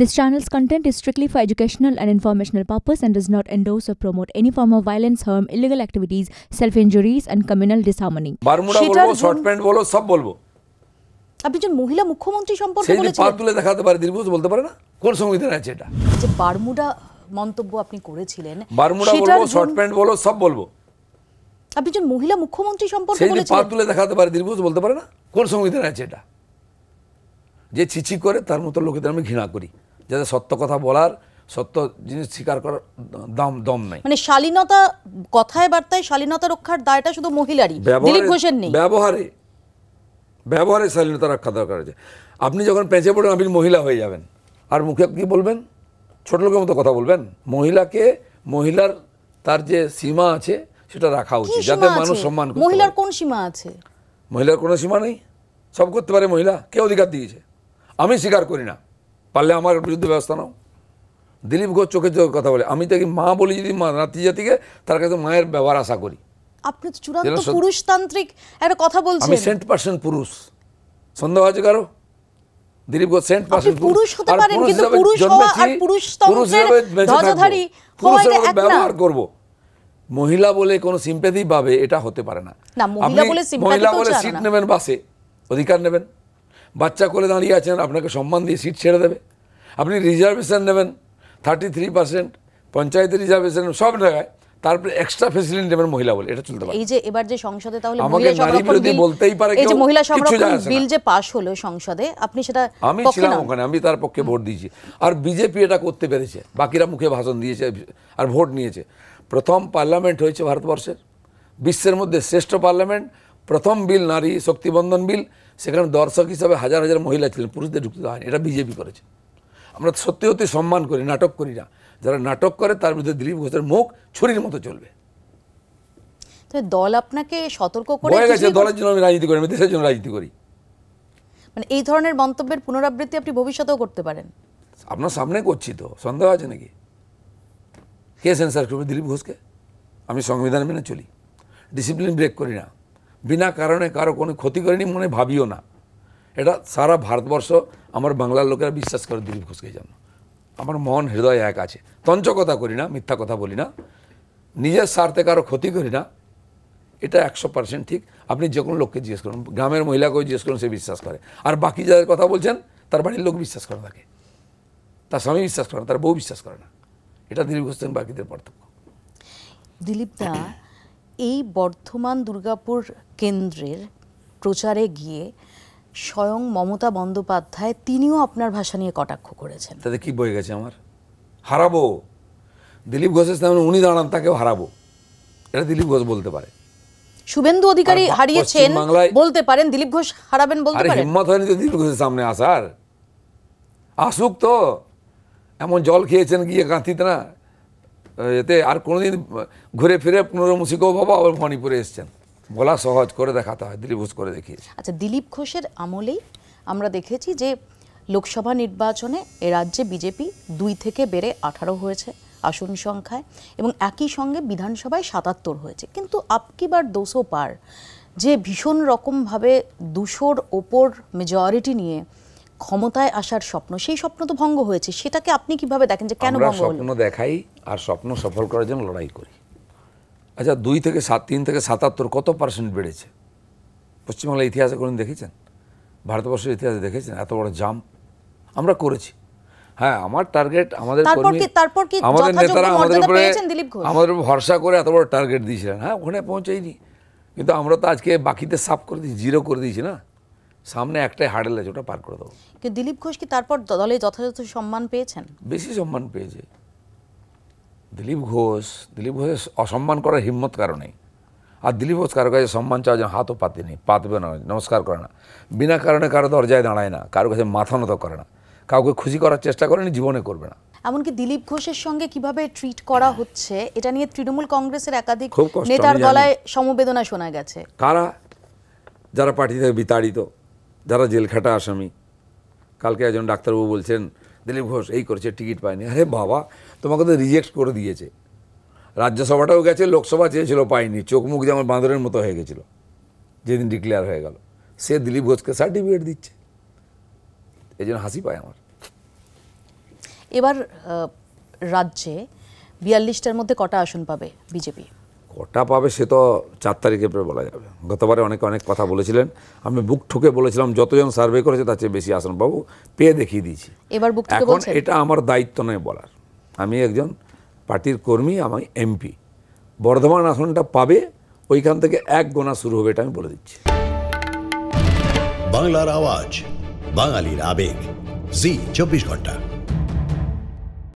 This channel's content is strictly for educational and informational purpose and does not endorse or promote any form of violence, harm, illegal activities, self-injuries and communal disharmony. Bermuda বলবো short pant বলবো সব বলবো আপনি যে মহিলা মুখ্যমন্ত্রী সম্পর্কে বলেছেন পা তুলে দেখাতে পারে দীর্ঘজ বলতে পারে না কোন সংবিধান আছে এটা যে বারমুডা মন্তব্য আপনি করেছিলেন বারমুডা বলবো শর্ট প্যান্ট বলবো সব বলবো আপনি যে মহিলা মুখ্যমন্ত্রী সম্পর্কে বলেছেন পা তুলে দেখাতে পারে দীর্ঘজ বলতে পারে না কোন সংবিধান আছে এটা যে ছিছি করে তার মতো লোকেদের আমি ঘৃণা করি যাদের সত্য কথা বলার সত্য জিনিস স্বীকার করার দম দম নেই মানে শালীনতা কথায় বার্তায় শালীনতা রক্ষার দায়টা শুধু মহিলারই দিলীপ ঘোষের নেই ব্যবহারে ব্যবহারে শালীনতা রক্ষা দরকার আছে আপনি যখন পেঁচে পড়েন আপনি মহিলা হয়ে যাবেন আর মুখে কি বলবেন ছোট লোকের মতো কথা বলবেন মহিলাকে মহিলার তার যে সীমা আছে সেটা রাখা উচিত যাতে মানুষ সম্মান মহিলার কোন সীমা আছে মহিলার কোনো সীমা নেই সব করতে পারে মহিলা কে অধিকার দিয়েছে আমি স্বীকার করি না পারলে আমার বিরুদ্ধে ব্যবস্থা নাও দিলীপ ঘোষ চোখে চোখে কথা বলে আমি তাকে মা বলি যদি নাতি জাতিকে তার কাছে মায়ের ব্যবহার আশা করি আপনি পুরুষতান্ত্রিক একটা কথা আমি সেন্ট পার্সেন্ট পুরুষ সন্দেহ আছে কারো দিলীপ ঘোষ সেন্ট পার্সেন্ট পুরুষ হতে পারেন কিন্তু পুরুষ হওয়া আর ব্যবহার করব মহিলা বলে কোনো সিম্পেথি পাবে এটা হতে পারে না মহিলা বলে সিট নেবেন বাসে অধিকার নেবেন বাচ্চা করে দাঁড়িয়ে আছেন আপনাকে সম্মান দিয়ে সিট ছেড়ে দেবে আপনি রিজার্ভেশান নেবেন থার্টি থ্রি পার্সেন্ট পঞ্চায়েতের রিজার্ভেশান সব জায়গায় তারপরে এক্সট্রা ফেসিলিটি নেবেন মহিলা বলে এটা চলতে পারে এই যে এবার যে সংসদে তাহলে আমাকে নারী বিরোধী বলতেই পারে এই যে মহিলা সংরক্ষণ বিল যে পাশ হলো সংসদে আপনি সেটা আমি ছিলাম ওখানে আমি তার পক্ষে ভোট দিয়েছি আর বিজেপি এটা করতে পেরেছে বাকিরা মুখে ভাষণ দিয়েছে আর ভোট নিয়েছে প্রথম পার্লামেন্ট হয়েছে ভারতবর্ষের বিশ্বের মধ্যে শ্রেষ্ঠ পার্লামেন্ট প্রথম বিল নারী শক্তিবন্ধন বিল সেখানে দর্শক হিসাবে হাজার হাজার মহিলা ছিলেন পুরুষদের ঢুকতে হয়নি এটা বিজেপি করেছে আমরা সত্যি সত্যি সম্মান করি নাটক করি না যারা নাটক করে তার মধ্যে দিলীপ ঘোষের মুখ ছুরির মতো চলবে দল আপনাকে সতর্ক করে গেছে দলের জন্য আমি রাজনীতি করি আমি দেশের জন্য রাজনীতি করি মানে এই ধরনের মন্তব্যের পুনরাবৃত্তি আপনি ভবিষ্যতেও করতে পারেন আপনার সামনে করছি তো সন্দেহ আছে নাকি কে সেন্সার করবে দিলীপ ঘোষকে আমি সংবিধান মেনে চলি ডিসিপ্লিন ব্রেক করি না বিনা কারণে কারো কোনো ক্ষতি করেনি মনে ভাবিও না এটা সারা ভারতবর্ষ আমার বাংলার লোকেরা বিশ্বাস করে দিলীপ ঘোষকে জন্য আমার মন হৃদয় এক আছে কথা করি না মিথ্যা কথা বলি না নিজের স্বার্থে কারো ক্ষতি করি না এটা একশো পার্সেন্ট ঠিক আপনি যে কোনো লোককে জিজ্ঞেস করুন গ্রামের মহিলাকেও জিজ্ঞেস করুন সে বিশ্বাস করে আর বাকি যাদের কথা বলছেন তার বাড়ির লোক বিশ্বাস করে থাকে তার স্বামী বিশ্বাস করে না তার বউ বিশ্বাস করে না এটা দিলীপ ঘোষ বাকিদের পার্থক্য দিলীপ দা এই বর্ধমান দুর্গাপুর কেন্দ্রের প্রচারে গিয়ে স্বয়ং মমতা বন্দ্যোপাধ্যায় তিনিও আপনার ভাষা নিয়ে কটাক্ষ করেছেন তাতে কি বয়ে গেছে আমার হারাবো দিলীপ ঘোষের সামনে উনি দাঁড়ান তাকেও হারাবো এটা দিলীপ ঘোষ বলতে পারে শুভেন্দু অধিকারী হারিয়েছেন বলতে পারেন দিলীপ ঘোষ হারাবেন বলতে পারেন হিম্মত হয়নি তো দিলীপ ঘোষের সামনে আসার আসুক তো এমন জল খেয়েছেন গিয়ে কাঁথিত না এতে আর কোনোদিন ঘুরে ফিরে পুনরমুসিকও বাবা আবার ভবানীপুরে এসছেন বলা সহজ করে দেখাতে হয় দিলীপ ঘোষ করে দেখিয়েছে আচ্ছা দিলীপ ঘোষের আমলেই আমরা দেখেছি যে লোকসভা নির্বাচনে এ রাজ্যে বিজেপি দুই থেকে বেড়ে আঠারো হয়েছে আসন সংখ্যায় এবং একই সঙ্গে বিধানসভায় সাতাত্তর হয়েছে কিন্তু আপকিবার দোষো পার যে ভীষণ রকমভাবে দুশোর ওপর মেজরিটি নিয়ে ক্ষমতায় আসার স্বপ্ন সেই স্বপ্ন তো ভঙ্গ হয়েছে সেটাকে আপনি কিভাবে দেখেন যে কেন ভঙ্গ স্বপ্ন দেখাই আর স্বপ্ন সফল করার জন্য লড়াই করি আচ্ছা দুই থেকে সাত তিন থেকে সাতাত্তর কত পার্সেন্ট বেড়েছে পশ্চিমবাংলা ইতিহাসে কোনো দেখেছেন ভারতবর্ষের ইতিহাসে দেখেছেন এত বড় জাম আমরা করেছি হ্যাঁ আমার টার্গেট আমাদের আমাদের নেতারা আমাদের উপরে আমাদের উপরে ভরসা করে এত বড় টার্গেট দিয়েছিলেন হ্যাঁ ওখানে পৌঁছাইনি কিন্তু আমরা তো আজকে বাকিতে সাফ করে দিয়েছি জিরো করে দিয়েছি না সামনে একটাই হার্ডেল আছে ওটা পার করে দেবো দিলীপ ঘোষ কি তারপর দলে যথাযথ সম্মান পেয়েছেন বেশি সম্মান পেয়েছে দিলীপ ঘোষ দিলীপ ঘোষের অসম্মান করার হিম্মত কারণে আর দিলীপ ঘোষ কারো কাছে সম্মান চাওয়া জন্য হাতও পাতেনি পাতবে না নমস্কার করে না বিনা কারণে কারো দরজায় দাঁড়ায় না কারো কাছে মাথা নত করে না কাউকে খুশি করার চেষ্টা করেনি জীবনে করবে না এমনকি দিলীপ ঘোষের সঙ্গে কিভাবে ট্রিট করা হচ্ছে এটা নিয়ে তৃণমূল কংগ্রেসের একাধিক নেতার গলায় সমবেদনা শোনা গেছে কারা যারা পার্টি থেকে বিতাড়িত যারা জেলখাটা আসামি কালকে একজন ডাক্তারবাবু বলছেন দিলীপ ঘোষ এই করেছে টিকিট পায়নি আরে বাবা তোমাকে তো রিজেক্ট করে দিয়েছে রাজ্যসভাটাও গেছে লোকসভা চেয়েছিল পায়নি চোখ মুখ যেমন বাঁদরের মতো হয়ে গেছিলো যেদিন ডিক্লেয়ার হয়ে গেল সে দিলীপ ঘোষকে সার্টিফিকেট দিচ্ছে এই জন্য হাসি পায় আমার এবার রাজ্যে বিয়াল্লিশটার মধ্যে কটা আসন পাবে বিজেপি কটা পাবে সে তো চার তারিখে পরে বলা যাবে গতবারে অনেকে অনেক কথা বলেছিলেন আমি বুক ঠুকে বলেছিলাম যতজন সার্ভে করেছে তার চেয়ে বেশি আসন পাবো পেয়ে দেখিয়ে দিয়েছি এবার বুক এখন এটা আমার দায়িত্ব নয় বলার আমি একজন পার্টির কর্মী আমি এমপি বর্ধমান আসনটা পাবে ওইখান থেকে এক গোনা শুরু হবে এটা আমি বলে দিচ্ছি বাংলার আওয়াজ বাঙালির আবেগ জি চব্বিশ ঘন্টা